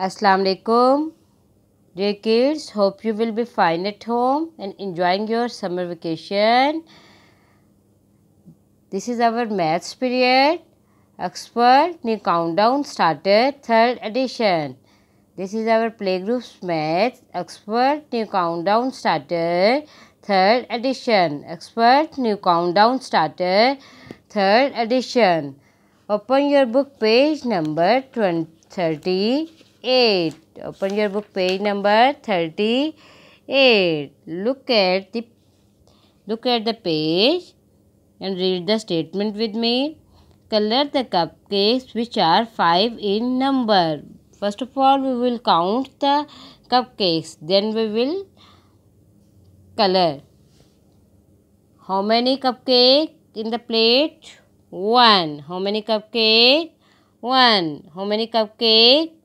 Assalamu alaikum. Dear kids, hope you will be fine at home and enjoying your summer vacation. This is our maths period. Expert new countdown started third edition. This is our playgroup's math. Expert new countdown started third edition. Expert new countdown started third edition. Open your book page number 20, 30 38. Open your book page number 38. Look at the look at the page and read the statement with me. Color the cupcakes which are 5 in number. First of all, we will count the cupcakes. Then we will color. How many cupcakes in the plate? One. How many cupcakes? One. How many cupcakes?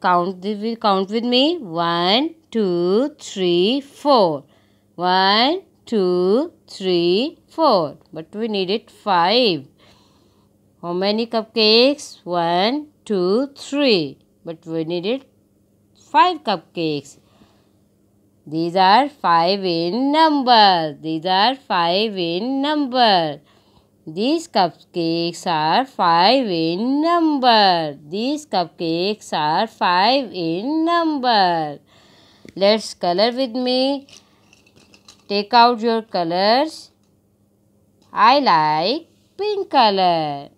count with count with me. One, two, three, four. One, two, three, four. But we needed five. How many cupcakes? One, two, three. But we needed five cupcakes. These are five in number. These are five in number. These cupcakes are five in number. These cupcakes are five in number. Let's color with me. Take out your colors. I like pink color.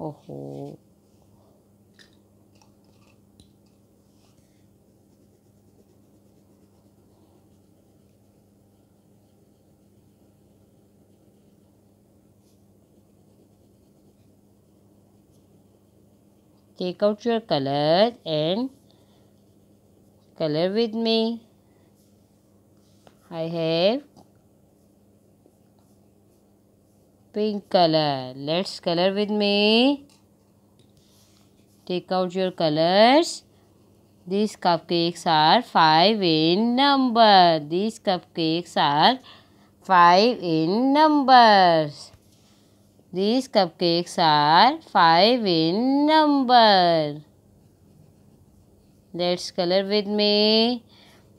Oh. Take out your color and color with me. I have pink color. Let's color with me. Take out your colors. These cupcakes are 5 in number. These cupcakes are 5 in numbers. These cupcakes are 5 in number. Let's color with me.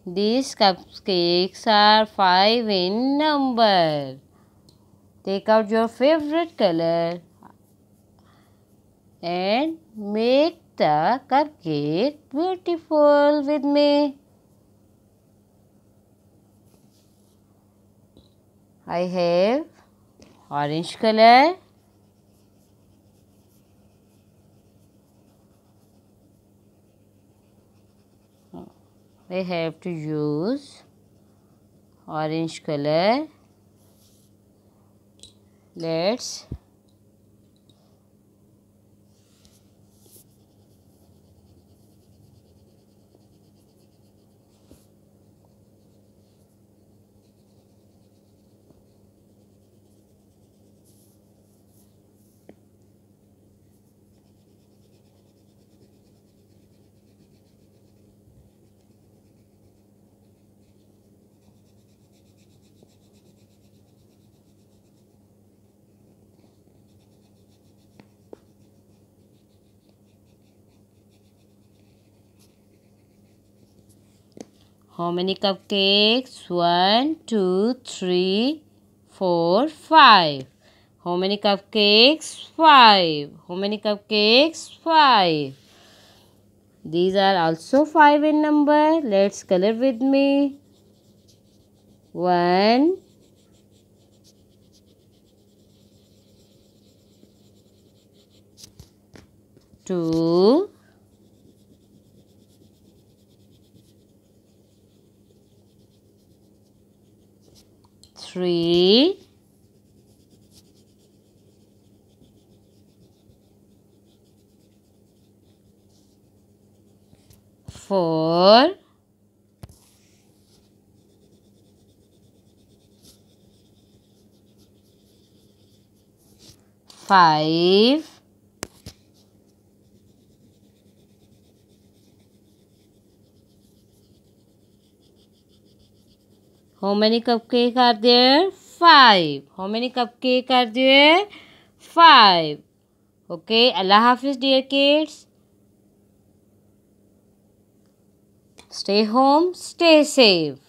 These cupcakes are 5 in number. Take out your favorite color and make the cupcake beautiful with me. I have orange color we have to use orange color let's How many cupcakes? One, two, three, four, five. How many cupcakes? Five. How many cupcakes? Five. These are also five in number. Let's color with me. One. Two. three, four, five, how many cupcake are there five how many cupcake are there five okay अल्लाह हाफिज dear kids stay home stay safe